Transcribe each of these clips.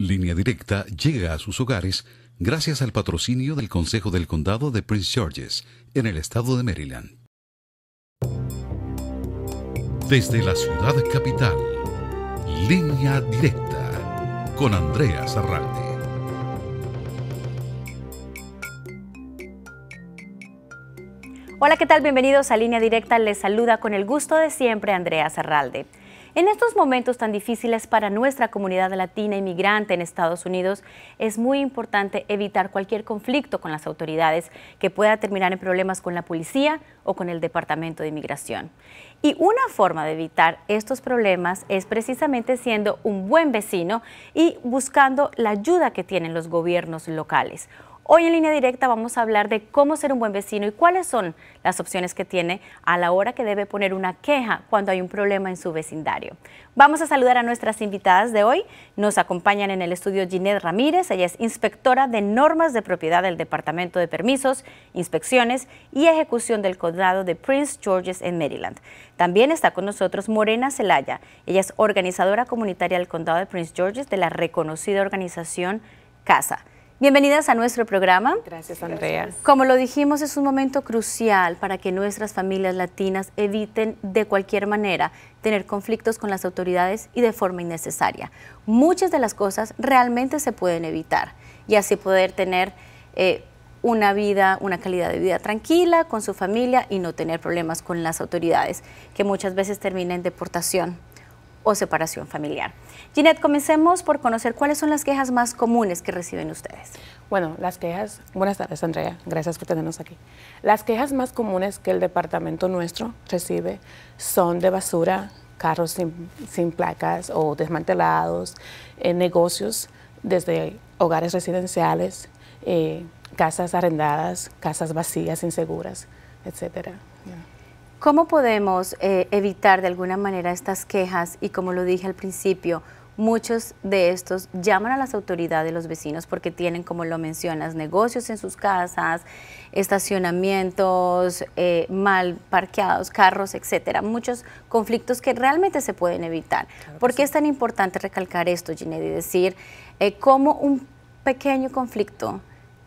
Línea Directa llega a sus hogares gracias al patrocinio del Consejo del Condado de Prince George's en el estado de Maryland. Desde la ciudad capital, Línea Directa con Andrea Zarralde. Hola, ¿qué tal? Bienvenidos a Línea Directa. Les saluda con el gusto de siempre Andrea Serralde. En estos momentos tan difíciles para nuestra comunidad latina inmigrante en Estados Unidos, es muy importante evitar cualquier conflicto con las autoridades que pueda terminar en problemas con la policía o con el Departamento de Inmigración. Y una forma de evitar estos problemas es precisamente siendo un buen vecino y buscando la ayuda que tienen los gobiernos locales. Hoy en línea directa vamos a hablar de cómo ser un buen vecino y cuáles son las opciones que tiene a la hora que debe poner una queja cuando hay un problema en su vecindario. Vamos a saludar a nuestras invitadas de hoy. Nos acompañan en el estudio Ginette Ramírez, ella es inspectora de normas de propiedad del Departamento de Permisos, Inspecciones y Ejecución del Condado de Prince George's en Maryland. También está con nosotros Morena Celaya, ella es organizadora comunitaria del Condado de Prince George's de la reconocida organización CASA. Bienvenidas a nuestro programa. Gracias, Andrea. Como lo dijimos, es un momento crucial para que nuestras familias latinas eviten de cualquier manera tener conflictos con las autoridades y de forma innecesaria. Muchas de las cosas realmente se pueden evitar y así poder tener eh, una vida, una calidad de vida tranquila con su familia y no tener problemas con las autoridades, que muchas veces termina en deportación o separación familiar. Ginette, comencemos por conocer cuáles son las quejas más comunes que reciben ustedes. Bueno, las quejas, buenas tardes Andrea, gracias por tenernos aquí. Las quejas más comunes que el departamento nuestro recibe son de basura, carros sin, sin placas o desmantelados, eh, negocios desde hogares residenciales, eh, casas arrendadas, casas vacías, inseguras, etcétera. ¿Cómo podemos eh, evitar de alguna manera estas quejas? Y como lo dije al principio, muchos de estos llaman a las autoridades los vecinos porque tienen, como lo mencionas, negocios en sus casas, estacionamientos eh, mal parqueados, carros, etcétera. Muchos conflictos que realmente se pueden evitar. ¿Por qué es tan importante recalcar esto, Ginette, y decir eh, cómo un pequeño conflicto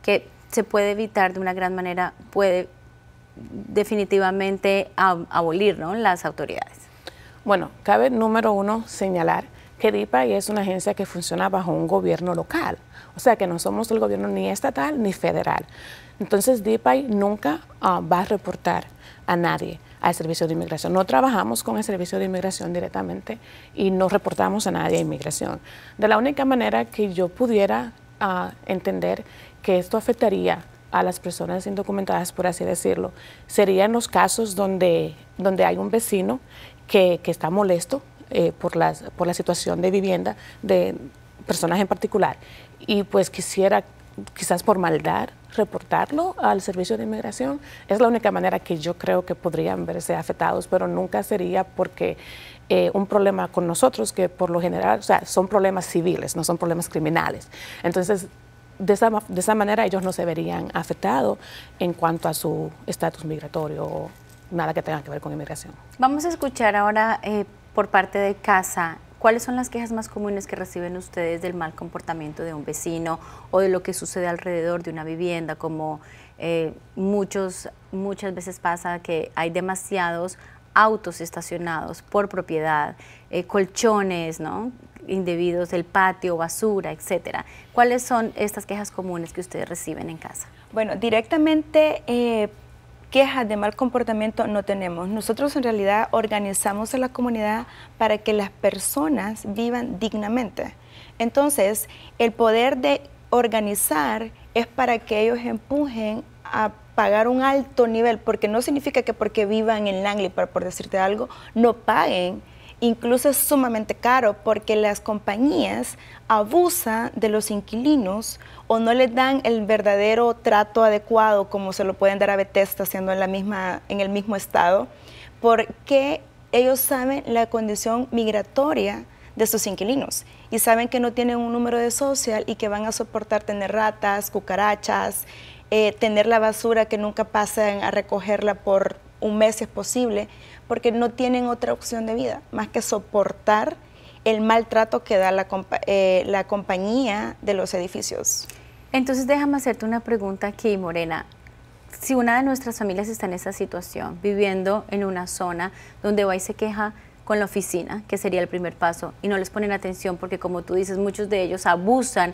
que se puede evitar de una gran manera puede definitivamente abolir ¿no? las autoridades? Bueno, cabe número uno señalar que DIPAI es una agencia que funciona bajo un gobierno local, o sea que no somos el gobierno ni estatal ni federal. Entonces DIPAI nunca ah, va a reportar a nadie al servicio de inmigración. No trabajamos con el servicio de inmigración directamente y no reportamos a nadie a inmigración. De la única manera que yo pudiera ah, entender que esto afectaría a las personas indocumentadas, por así decirlo, serían los casos donde, donde hay un vecino que, está molesto eh, por, las, por la situación de vivienda de personas en particular y pues quisiera quizás por maldad reportarlo al servicio de inmigración. Es la única manera que yo creo que podrían verse afectados, pero nunca sería porque eh, un problema con nosotros, que por lo general, son problemas civiles, no son problemas criminales. Entonces, de esa, manera ellos no se verían afectados en cuanto a su estatus migratorio o nada que tenga que ver con inmigración. Vamos a escuchar ahora eh, por parte de casa ¿Cuáles son las quejas más comunes que reciben ustedes del mal comportamiento de un vecino o de lo que sucede alrededor de una vivienda? Como eh, muchos, muchas veces pasa que hay demasiados autos estacionados por propiedad, eh, colchones, ¿no? indebidos del patio, basura, etcétera. ¿Cuáles son estas quejas comunes que ustedes reciben en casa? Bueno, directamente eh, quejas de mal comportamiento no tenemos. Nosotros en realidad organizamos a la comunidad para que las personas vivan dignamente. Entonces, el poder de organizar es para que ellos empujen a pagar un alto nivel, porque no significa que porque vivan en Langley, por decirte algo, no paguen Incluso es sumamente caro porque las compañías abusan de los inquilinos o no les dan el verdadero trato adecuado como se lo pueden dar a Bethesda siendo en, misma, en el mismo estado, porque ellos saben la condición migratoria de sus inquilinos y saben que no tienen un número de social y que van a soportar tener ratas, cucarachas, eh, tener la basura que nunca pasan a recogerla por un mes es posible porque no tienen otra opción de vida más que soportar el maltrato que da eh, la, compañía de los edificios. Entonces déjame hacerte una pregunta aquí, Morena. Si una de nuestras familias está en esa situación, viviendo en una zona donde va y se queja con la oficina, que sería el primer paso, y no les ponen atención porque como tú dices, muchos de ellos abusan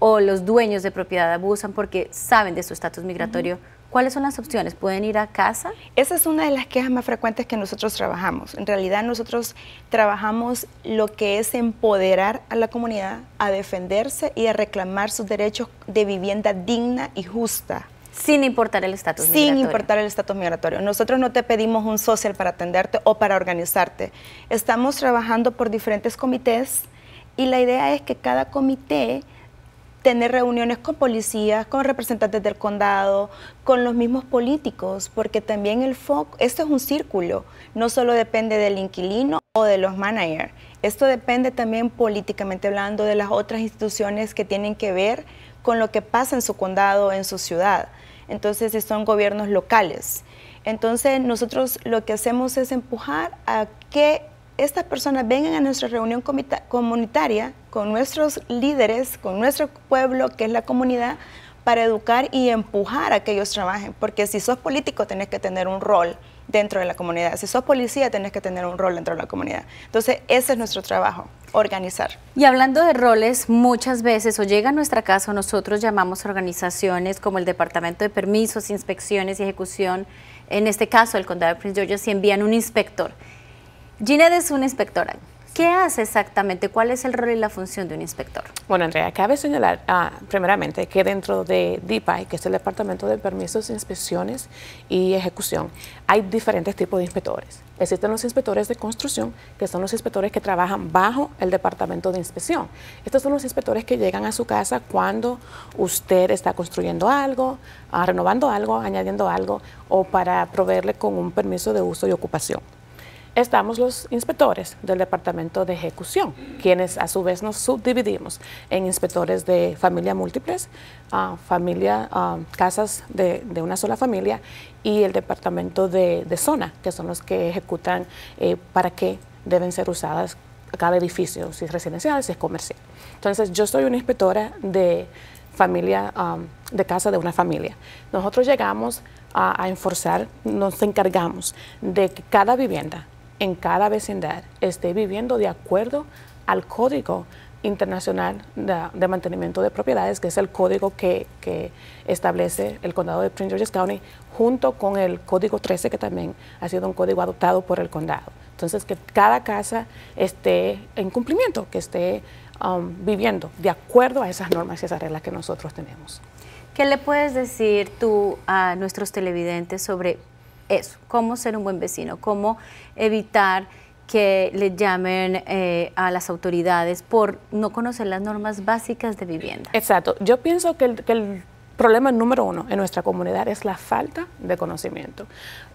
o los dueños de propiedad abusan porque saben de su estatus migratorio. ¿Cuáles son las opciones? ¿Pueden ir a casa? Esa es una de las quejas más frecuentes que nosotros trabajamos. En realidad nosotros trabajamos lo que es empoderar a la comunidad a defenderse y a reclamar sus derechos de vivienda digna y justa. Sin importar el estatus migratorio. Sin importar el estatus migratorio. Nosotros no te pedimos un social para atenderte o para organizarte. Estamos trabajando por diferentes comités y la idea es que cada comité tener reuniones con policías, con representantes del condado, con los mismos políticos, porque también el foco, esto es un círculo, no solo depende del inquilino o de los managers, esto depende también políticamente hablando de las otras instituciones que tienen que ver con lo que pasa en su condado, en su ciudad. Entonces, si son gobiernos locales. Entonces, nosotros lo que hacemos es empujar a que estas personas vengan a nuestra reunión comunitaria con nuestros líderes, con nuestro pueblo, que es la comunidad, para educar y empujar a que ellos trabajen. Porque si sos político, tenés que tener un rol dentro de la comunidad. Si sos policía, tenés que tener un rol dentro de la comunidad. Entonces, ese es nuestro trabajo, organizar. Y hablando de roles, muchas veces o llega a nuestra casa, nosotros llamamos organizaciones como el Departamento de Permisos, Inspecciones y Ejecución, en este caso el Condado de Prince George, si envían un inspector. Ginette es una inspectora. ¿Qué hace exactamente? ¿Cuál es el rol y la función de un inspector? Bueno, Andrea, cabe señalar ah, primeramente que dentro de DIPAI, que es el Departamento de Permisos, Inspecciones y Ejecución, hay diferentes tipos de inspectores. Existen los inspectores de construcción, que son los inspectores que trabajan bajo el departamento de inspección. Estos son los inspectores que llegan a su casa cuando usted está construyendo algo, ah, renovando algo, añadiendo algo o para proveerle con un permiso de uso y ocupación estamos los inspectores del Departamento de Ejecución, quienes a su vez nos subdividimos en inspectores de familia múltiples, ah, familia, ah, casas de, una sola familia y el Departamento de, Zona, que son los que ejecutan eh, para qué deben ser usadas cada edificio, si es residencial, si es comercial. Entonces, yo soy una inspectora de familia, ah, de casa de una familia. Nosotros llegamos a, a enforzar, nos encargamos de que cada vivienda en cada vecindad esté viviendo de acuerdo al Código Internacional de, Mantenimiento de Propiedades, que es el código que, establece el condado de Prince George's County, junto con el Código 13, que también ha sido un código adoptado por el condado. Entonces, que cada casa esté en cumplimiento, que esté um, viviendo de acuerdo a esas normas y esas reglas que nosotros tenemos. ¿Qué le puedes decir tú a nuestros televidentes sobre eso, cómo ser un buen vecino, cómo evitar que le llamen eh, a las autoridades por no conocer las normas básicas de vivienda. Exacto. Yo pienso que que el problema número uno en nuestra comunidad es la falta de conocimiento.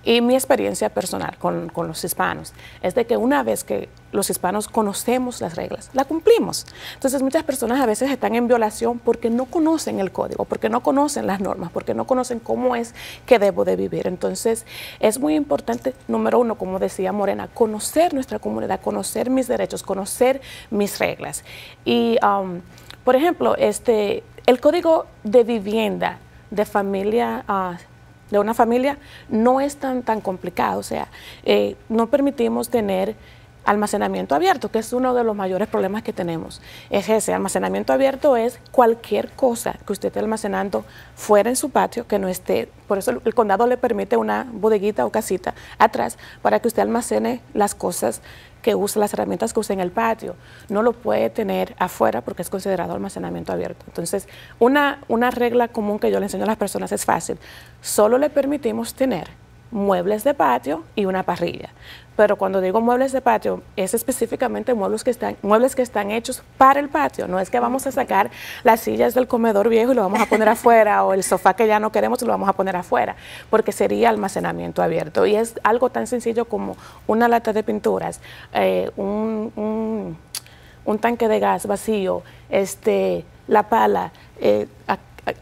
Y mi experiencia personal con, con, los hispanos es de que una vez que los hispanos conocemos las reglas, las cumplimos. Entonces muchas personas a veces están en violación porque no conocen el código, porque no conocen las normas, porque no conocen cómo es que debo de vivir. Entonces es muy importante, número uno, como decía Morena, conocer nuestra comunidad, conocer mis derechos, conocer mis reglas. Y, um, por ejemplo, este el código de vivienda de familia ah, de una familia no es tan, tan complicado. O sea, eh, no permitimos tener almacenamiento abierto, que es uno de los mayores problemas que tenemos. Es ese, almacenamiento abierto es cualquier cosa que usted esté almacenando fuera en su patio, que no esté, por eso el, el condado le permite una bodeguita o casita atrás para que usted almacene las cosas que usa las herramientas que usa en el patio, no lo puede tener afuera porque es considerado almacenamiento abierto. Entonces, una, una regla común que yo le enseño a las personas es fácil. Solo le permitimos tener muebles de patio y una parrilla pero cuando digo muebles de patio, es específicamente muebles que están, muebles que están hechos para el patio. No es que vamos a sacar las sillas del comedor viejo y lo vamos a poner afuera, o el sofá que ya no queremos y lo vamos a poner afuera, porque sería almacenamiento abierto. Y es algo tan sencillo como una lata de pinturas, eh, un, un, tanque de gas vacío, este, la pala, eh,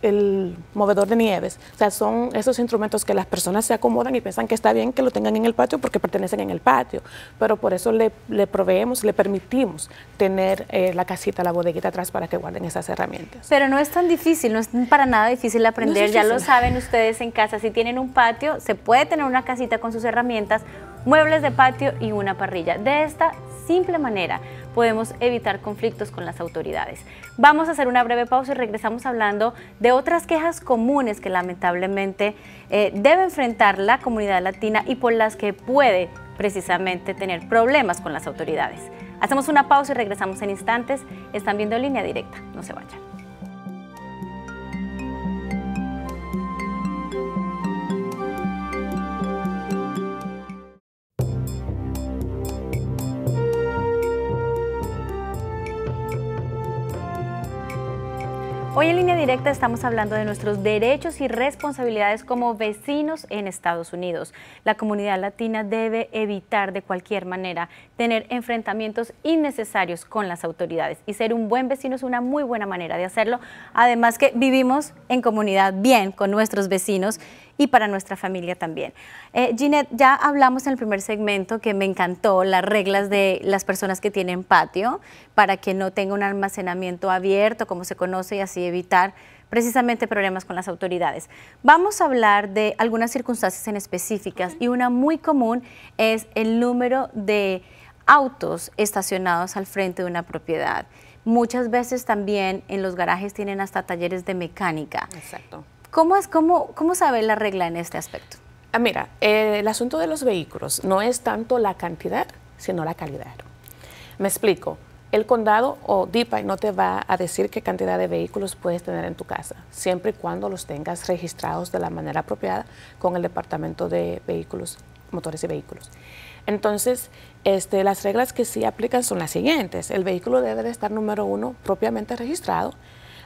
el movedor de nieves. O sea, son esos instrumentos que las personas se acomodan y piensan que está bien que lo tengan en el patio porque pertenecen en el patio, pero por eso le, proveemos, le permitimos tener eh, la casita, la bodeguita atrás para que guarden esas herramientas. Pero no es tan difícil, no es para nada difícil aprender, ya lo saben ustedes en casa, si tienen un patio, se puede tener una casita con sus herramientas, muebles de patio y una parrilla. De esta simple manera podemos evitar conflictos con las autoridades. Vamos a hacer una breve pausa y regresamos hablando de otras quejas comunes que lamentablemente eh, debe enfrentar la comunidad latina y por las que puede precisamente tener problemas con las autoridades. Hacemos una pausa y regresamos en instantes. Están viendo línea directa, no se vayan. en línea directa estamos hablando de nuestros derechos y responsabilidades como vecinos en Estados Unidos. La comunidad latina debe evitar de cualquier manera tener enfrentamientos innecesarios con las autoridades y ser un buen vecino es una muy buena manera de hacerlo. Además que vivimos en comunidad bien con nuestros vecinos y para nuestra familia también. Eh, Ginette, ya hablamos en el primer segmento que me encantó las reglas de las personas que tienen patio para que no tenga un almacenamiento abierto, como se conoce, y así evitar precisamente problemas con las autoridades. Vamos a hablar de algunas circunstancias en específicas y una muy común es el número de autos estacionados al frente de una propiedad. Muchas veces también en los garajes tienen hasta talleres de mecánica. Exacto. ¿Cómo, es, sabe la regla en este aspecto? Ah, mira, el asunto de los vehículos no es tanto la cantidad, sino la calidad. Me explico. El condado o DIPA no te va a decir qué cantidad de vehículos puedes tener en tu casa, siempre y cuando los tengas registrados de la manera apropiada con el Departamento de Vehículos, Motores y Vehículos. Entonces, este, las reglas que sí aplican son las siguientes. El vehículo debe estar, número uno, propiamente registrado.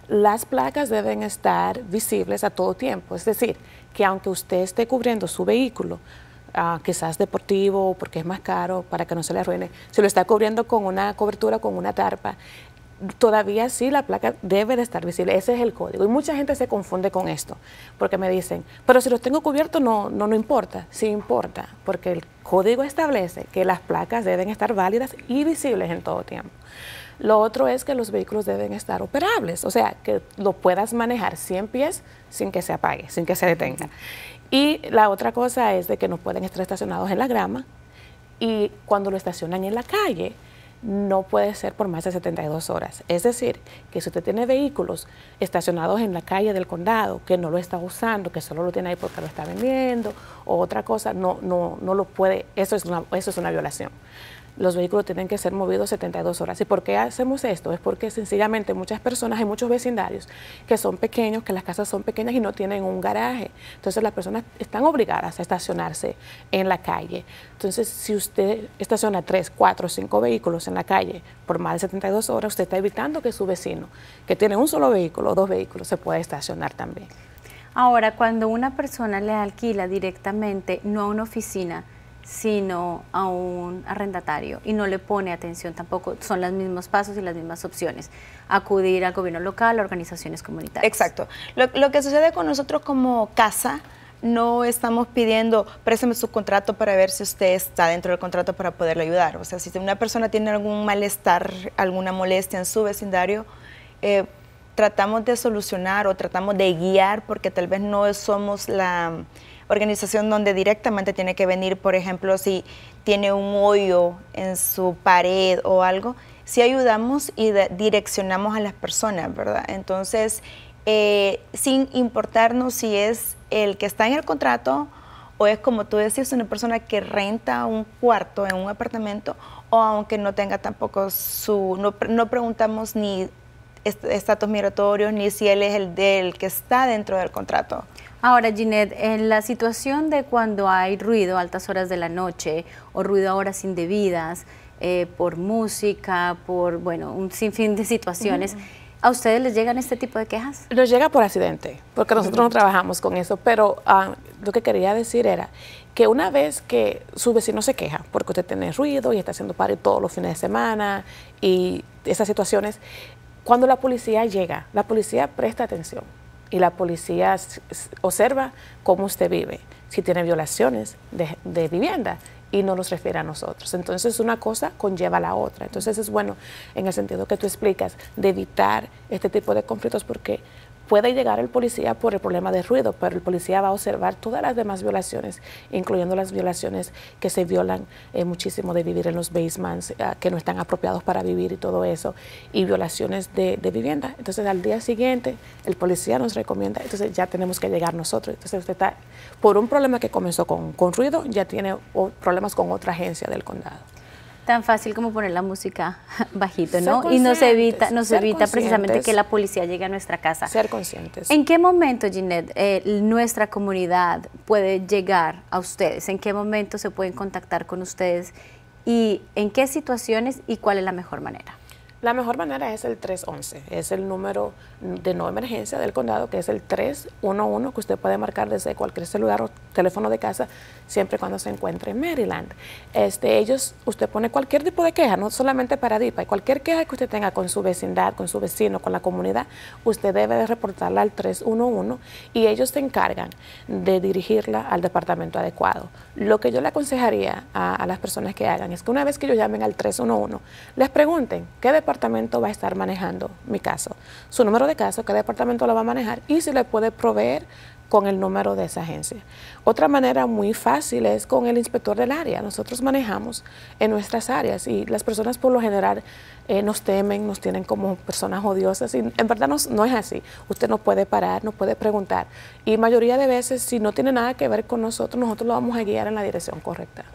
Las placas deben estar visibles a todo tiempo, es decir, que aunque usted esté cubriendo su vehículo, ah, quizás deportivo, porque es más caro, para que no se le arruine, si lo está cubriendo con una cobertura, con una tarpa, todavía sí la placa debe estar visible, ese es el código. Y mucha gente se confunde con esto, porque me dicen, pero si los tengo cubiertos no, no, no importa, sí importa, porque el código establece que las placas deben estar válidas y visibles en todo tiempo. Lo otro es que los vehículos deben estar operables, o sea, que lo puedas manejar 100 pies sin que se apague, sin que se detenga. Y la otra cosa es de que no pueden estar estacionados en la grama y cuando lo estacionan en la calle, no puede ser por más de 72 horas. Es decir, que si usted tiene vehículos estacionados en la calle del condado, que no lo está usando, que solo lo tiene ahí porque lo está vendiendo, o otra cosa, no, no, no lo puede, eso es una, eso es una violación los vehículos tienen que ser movidos 72 horas. ¿Y por qué hacemos esto? Es porque sencillamente muchas personas hay muchos vecindarios que son pequeños, que las casas son pequeñas y no tienen un garaje. Entonces las personas están obligadas a estacionarse en la calle. Entonces si usted estaciona 3, 4, cinco vehículos en la calle por más de 72 horas, usted está evitando que su vecino, que tiene un solo vehículo o dos vehículos, se pueda estacionar también. Ahora, cuando una persona le alquila directamente, no a una oficina, sino a un arrendatario y no le pone atención tampoco, son los mismos pasos y las mismas opciones, acudir al gobierno local, a organizaciones comunitarias. Exacto. Lo, que sucede con nosotros como casa, no estamos pidiendo, préstame su contrato para ver si usted está dentro del contrato para poderle ayudar. O sea, si una persona tiene algún malestar, alguna molestia en su vecindario, eh, tratamos de solucionar o tratamos de guiar porque tal vez no somos la organización donde directamente tiene que venir, por ejemplo, si tiene un hoyo en su pared o algo, si ayudamos y direccionamos a las personas, ¿verdad? Entonces, eh, sin importarnos si es el que está en el contrato o es como tú decías, una persona que renta un cuarto en un apartamento o aunque no tenga tampoco su, no, preguntamos ni estatus migratorios ni si él es el del que está dentro del contrato. Ahora, Ginette, en la situación de cuando hay ruido a altas horas de la noche o ruido a horas indebidas, eh, por música, por, bueno, un sinfín de situaciones, ¿A ustedes les llegan este tipo de quejas? Nos llega por accidente, porque nosotros no trabajamos con eso, pero ah, lo que quería decir era que una vez que su vecino se queja, porque usted tiene ruido y está haciendo paro todos los fines de semana y esas situaciones, cuando la policía llega, la policía presta atención y la policía observa cómo usted vive, si tiene violaciones de, vivienda y no nos refiere a nosotros. Entonces una cosa conlleva a la otra. Entonces es bueno en el sentido que tú explicas de evitar este tipo de conflictos porque Puede llegar el policía por el problema de ruido, pero el policía va a observar todas las demás violaciones, incluyendo las violaciones que se violan eh, muchísimo de vivir en los basements, ah, que no están apropiados para vivir y todo eso, y violaciones de, de vivienda. Entonces, al día siguiente, el policía nos recomienda, entonces ya tenemos que llegar nosotros. Entonces, usted está, por un problema que comenzó con, con ruido, ya tiene problemas con otra agencia del condado tan fácil como poner la música bajito, ¿no? Y nos evita, nos evita precisamente que la policía llegue a nuestra casa. Ser conscientes. ¿En qué momento, Ginette, eh, nuestra comunidad puede llegar a ustedes? ¿En qué momento se pueden contactar con ustedes? ¿Y en qué situaciones y cuál es la mejor manera? La mejor manera es el 311, es el número de no emergencia del condado, que es el 311, que usted puede marcar desde cualquier celular o teléfono de casa, siempre cuando se encuentre en Maryland. Este, ellos, usted pone cualquier tipo de queja, no solamente para DIPA, cualquier queja que usted tenga con su vecindad, con su vecino, con la comunidad, usted debe de reportarla al 311 y ellos se encargan de dirigirla al departamento adecuado. Lo que yo le aconsejaría a, a las personas que hagan es que una vez que ellos llamen al 311, les pregunten qué departamento va a estar manejando mi caso, su número de caso, qué departamento lo va a manejar y si le puede proveer con el número de esa agencia. Otra manera muy fácil es con el inspector del área. Nosotros manejamos en nuestras áreas y las personas por lo general eh, nos temen, nos tienen como personas odiosas y en verdad no, es así. Usted no puede parar, no puede preguntar y mayoría de veces si no tiene nada que ver con nosotros, nosotros lo vamos a guiar en la dirección correcta.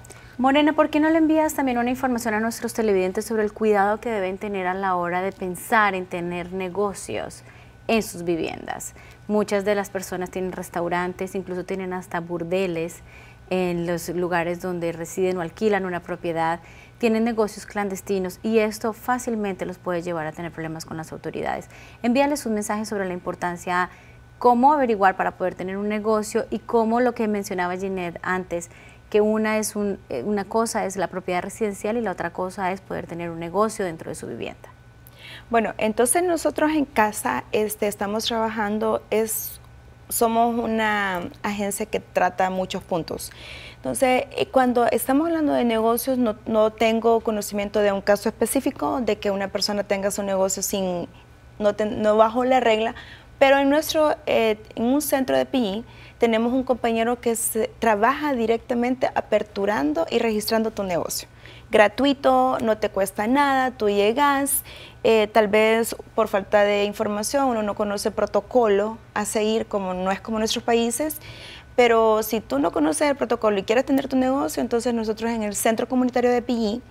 Morena, ¿por qué no le envías también una información a nuestros televidentes sobre el cuidado que deben tener a la hora de pensar en tener negocios en sus viviendas? Muchas de las personas tienen restaurantes, incluso tienen hasta burdeles en los lugares donde residen o alquilan una propiedad, tienen negocios clandestinos y esto fácilmente los puede llevar a tener problemas con las autoridades. Envíales un mensaje sobre la importancia, cómo averiguar para poder tener un negocio y cómo lo que mencionaba Ginette antes, que una, es eh, una cosa es la propiedad residencial y la otra cosa es poder tener un negocio dentro de su vivienda. Bueno, entonces nosotros en casa este, estamos trabajando, es, somos una agencia que trata muchos puntos. Entonces, eh, cuando estamos hablando de negocios, no, tengo conocimiento de un caso específico, de que una persona tenga su negocio sin, no, bajo la regla, pero en, nuestro, eh, en un centro de PI, tenemos un compañero que se trabaja directamente aperturando y registrando tu negocio. Gratuito, no te cuesta nada, tú llegas, eh, tal vez por falta de información uno no conoce protocolo a seguir como no es como nuestros países, pero si tú no conoces el protocolo y quieres tener tu negocio, entonces nosotros en el Centro Comunitario de Pillí,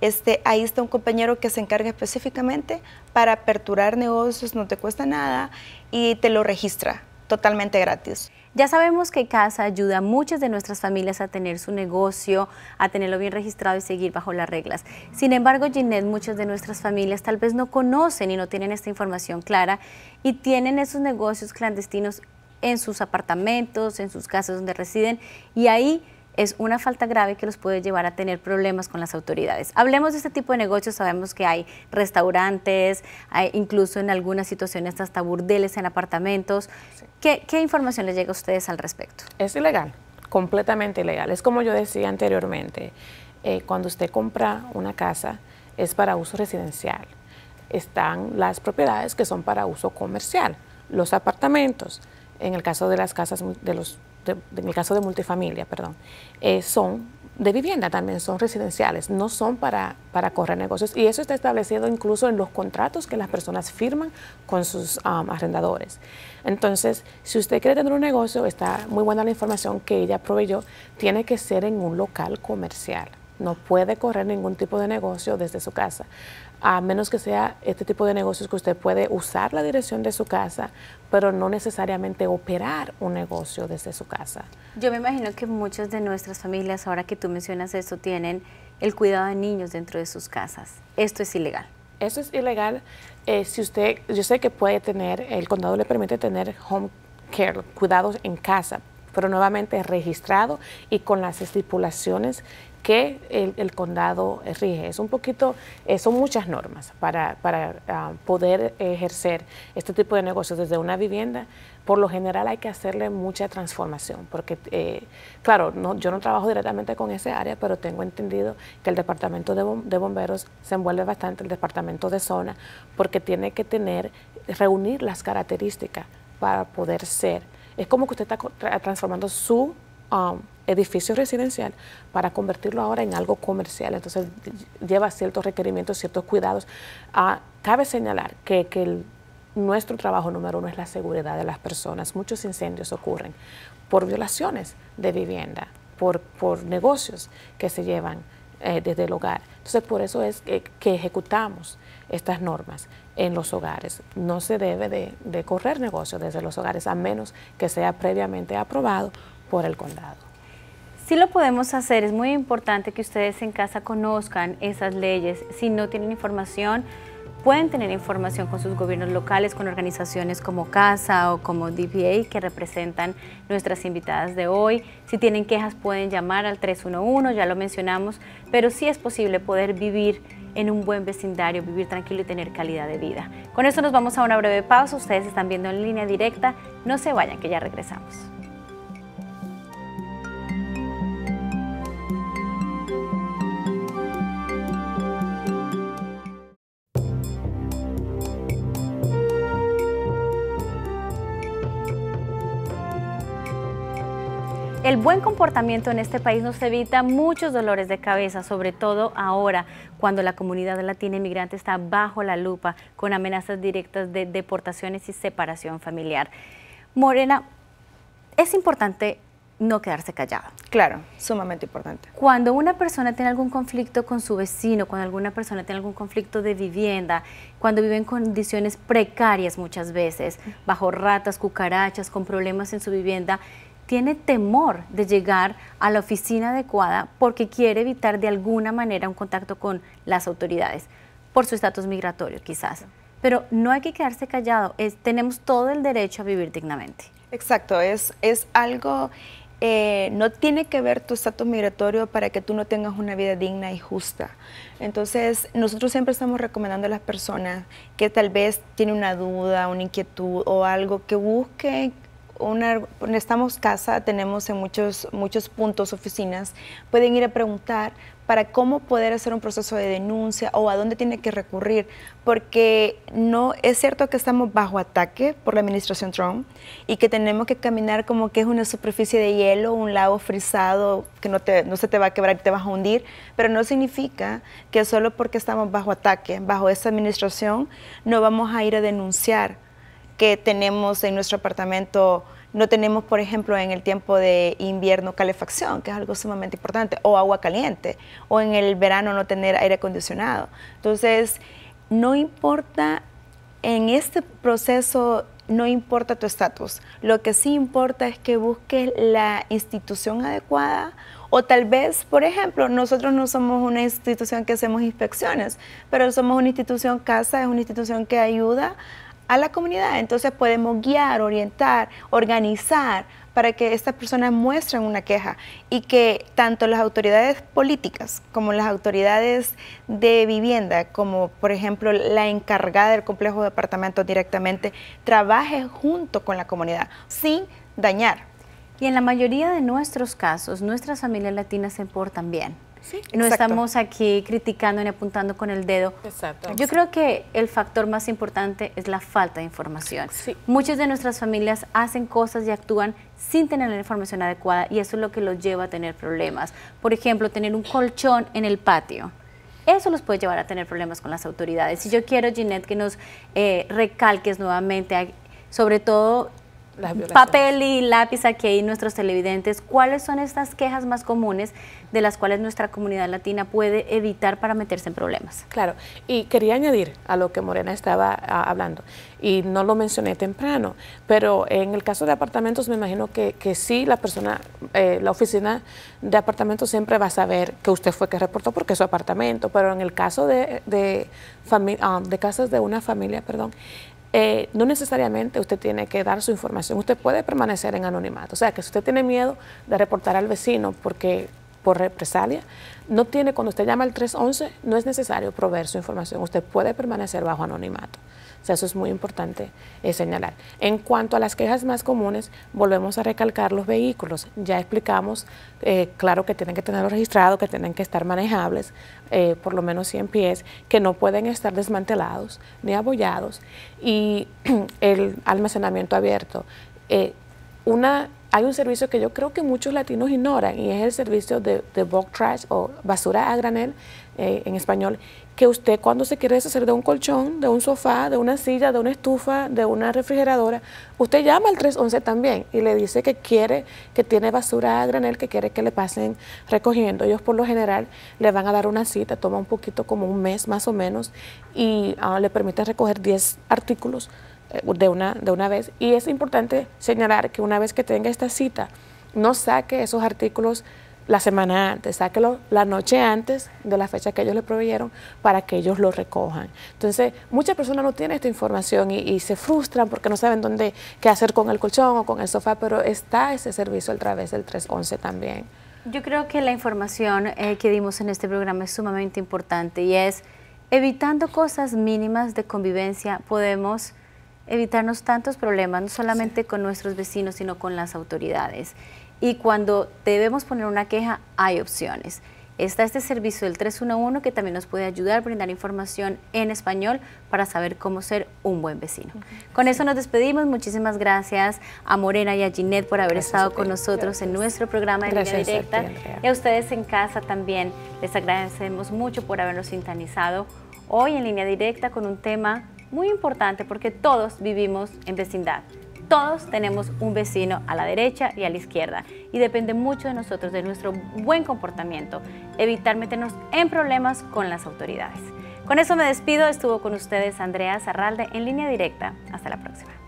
este, ahí está un compañero que se encarga específicamente para aperturar negocios, no te cuesta nada y te lo registra totalmente gratis. Ya sabemos que Casa ayuda a muchas de nuestras familias a tener su negocio, a tenerlo bien registrado y seguir bajo las reglas. Sin embargo, Ginette, muchas de nuestras familias tal vez no conocen y no tienen esta información clara y tienen esos negocios clandestinos en sus apartamentos, en sus casas donde residen y ahí es una falta grave que los puede llevar a tener problemas con las autoridades. Hablemos de este tipo de negocios, sabemos que hay restaurantes, incluso en algunas situaciones hasta burdeles en apartamentos. ¿Qué, información les llega a ustedes al respecto? Es ilegal, completamente ilegal. Es como yo decía anteriormente, eh, cuando usted compra una casa es para uso residencial. Están las propiedades que son para uso comercial, los apartamentos, en el caso de las casas de los en el caso de multifamilia, perdón, eh, son de vivienda también, son residenciales, no son para, para correr negocios. Y eso está establecido incluso en los contratos que las personas firman con sus um, arrendadores. Entonces, si usted quiere tener un negocio, está muy buena la información que ella proveyó, tiene que ser en un local comercial. No puede correr ningún tipo de negocio desde su casa a menos que sea este tipo de negocios que usted puede usar la dirección de su casa, pero no necesariamente operar un negocio desde su casa. Yo me imagino que muchas de nuestras familias, ahora que tú mencionas esto, tienen el cuidado de niños dentro de sus casas. Esto es ilegal. Eso es ilegal. Eh, si usted, yo sé que puede tener, el condado le permite tener home care, cuidados en casa, pero nuevamente registrado y con las estipulaciones que el, condado rige. Es un poquito, eh, son muchas normas para, para ah, poder ejercer este tipo de negocios desde una vivienda. Por lo general hay que hacerle mucha transformación, porque eh, claro, no, yo no trabajo directamente con ese área, pero tengo entendido que el departamento de, bomberos se envuelve bastante, el departamento de zona, porque tiene que tener, reunir las características para poder ser. Es como que usted está transformando su um, edificio residencial para convertirlo ahora en algo comercial. Entonces lleva ciertos requerimientos, ciertos cuidados. Ah, cabe señalar que, nuestro trabajo número uno es la seguridad de las personas. Muchos incendios ocurren por violaciones de vivienda, por, por negocios que se llevan eh, desde el hogar. Entonces por eso es que, ejecutamos estas normas en los hogares. No se debe de, de correr negocios desde los hogares a menos que sea previamente aprobado por el condado. Sí lo podemos hacer, es muy importante que ustedes en casa conozcan esas leyes. Si no tienen información, pueden tener información con sus gobiernos locales, con organizaciones como CASA o como DPA que representan nuestras invitadas de hoy. Si tienen quejas pueden llamar al 311, ya lo mencionamos, pero sí es posible poder vivir en un buen vecindario, vivir tranquilo y tener calidad de vida. Con eso nos vamos a una breve pausa, ustedes están viendo en línea directa, no se vayan que ya regresamos. El buen comportamiento en este país nos evita muchos dolores de cabeza, sobre todo ahora, cuando la comunidad latina inmigrante está bajo la lupa con amenazas directas de deportaciones y separación familiar. Morena, es importante no quedarse callada. Claro, sumamente importante. Cuando una persona tiene algún conflicto con su vecino, cuando alguna persona tiene algún conflicto de vivienda, cuando vive en condiciones precarias muchas veces, bajo ratas, cucarachas, con problemas en su vivienda, tiene temor de llegar a la oficina adecuada porque quiere evitar de alguna manera un contacto con las autoridades, por su estatus migratorio quizás. Pero no hay que quedarse callado, es, tenemos todo el derecho a vivir dignamente. Exacto, es, es algo, eh, no tiene que ver tu estatus migratorio para que tú no tengas una vida digna y justa. Entonces, nosotros siempre estamos recomendando a las personas que tal vez tienen una duda, una inquietud o algo, que busquen una, estamos casa, tenemos en muchos, muchos puntos oficinas, pueden ir a preguntar para cómo poder hacer un proceso de denuncia o a dónde tiene que recurrir, porque no es cierto que estamos bajo ataque por la administración Trump y que tenemos que caminar como que es una superficie de hielo, un lago frisado que no, te, no se te va a quebrar y te vas a hundir, pero no significa que solo porque estamos bajo ataque, bajo esta administración, no vamos a ir a denunciar que tenemos en nuestro apartamento no tenemos, por ejemplo, en el tiempo de invierno calefacción, que es algo sumamente importante, o agua caliente, o en el verano no tener aire acondicionado. Entonces, no importa, en este proceso no importa tu estatus, lo que sí importa es que busques la institución adecuada. O tal vez, por ejemplo, nosotros no somos una institución que hacemos inspecciones, pero somos una institución casa, es una institución que ayuda a la comunidad. Entonces podemos guiar, orientar, organizar para que estas personas muestren una queja y que tanto las autoridades políticas como las autoridades de vivienda, como por ejemplo la encargada del complejo de apartamentos directamente, trabaje junto con la comunidad sin dañar. Y en la mayoría de nuestros casos, nuestras familias latinas se portan bien no estamos aquí criticando ni apuntando con el dedo. Yo creo que el factor más importante es la falta de información. Muchas de nuestras familias hacen cosas y actúan sin tener la información adecuada y eso es lo que los lleva a tener problemas. Por ejemplo, tener un colchón en el patio. Eso los puede llevar a tener problemas con las autoridades. Y yo quiero, Ginette, que nos eh, recalques nuevamente, sobre todo papel y lápiz aquí hay nuestros televidentes, ¿cuáles son estas quejas más comunes de las cuales nuestra comunidad latina puede evitar para meterse en problemas? Claro, y quería añadir a lo que Morena estaba ah, hablando, y no lo mencioné temprano, pero en el caso de apartamentos me imagino que, sí la persona, eh, la oficina de apartamentos siempre va a saber que usted fue que reportó porque es su apartamento, pero en el caso de ah, casas de una familia, perdón, eh, no necesariamente usted tiene que dar su información, usted puede permanecer en anonimato. O sea, que si usted tiene miedo de reportar al vecino porque por represalia. No tiene, cuando usted llama al 311, no es necesario proveer su información. Usted puede permanecer bajo anonimato. O sea, eso es muy importante eh, señalar. En cuanto a las quejas más comunes, volvemos a recalcar los vehículos. Ya explicamos, eh, claro, que tienen que tenerlo registrado, que tienen que estar manejables, eh, por lo menos 100 pies, que no pueden estar desmantelados ni abollados. Y el almacenamiento abierto. una hay un servicio que yo creo que muchos latinos ignoran y es el servicio de, de trash o basura a granel eh, en español, que usted cuando se quiere deshacer de un colchón, de un sofá, de una silla, de una estufa, de una refrigeradora, usted llama al 311 también y le dice que quiere, que tiene basura a granel, que quiere que le pasen recogiendo. Ellos por lo general le van a dar una cita, toma un poquito como un mes más o menos y ah, le permite recoger 10 artículos eh, de una, de una vez. Y es importante señalar que una vez que tenga esta cita, no saque esos artículos la semana antes, sáquelo la noche antes de la fecha que ellos le proveyeron para que ellos lo recojan. Entonces, muchas personas no tienen esta información y, se frustran porque no saben dónde, qué hacer con el colchón o con el sofá, pero está ese servicio a través del 311 también. Yo creo que la información eh, que dimos en este programa es sumamente importante y es, evitando cosas mínimas de convivencia, podemos evitarnos tantos problemas, no solamente con nuestros vecinos, sino con las autoridades. Y cuando debemos poner una queja, hay opciones. Está este servicio del 311 que también nos puede ayudar a brindar información en español para saber cómo ser un buen vecino. Con eso nos despedimos. Muchísimas gracias a Morena y a Ginette por haber estado con nosotros en nuestro programa de Línea Directa. y a ustedes en casa también les agradecemos mucho por habernos sintonizado hoy en Línea Directa con un tema muy importante porque todos vivimos en vecindad. Todos tenemos un vecino a la derecha y a la izquierda y depende mucho de nosotros, de nuestro buen comportamiento, evitar meternos en problemas con las autoridades. Con eso me despido, estuvo con ustedes Andrea Zarralde en línea directa. Hasta la próxima.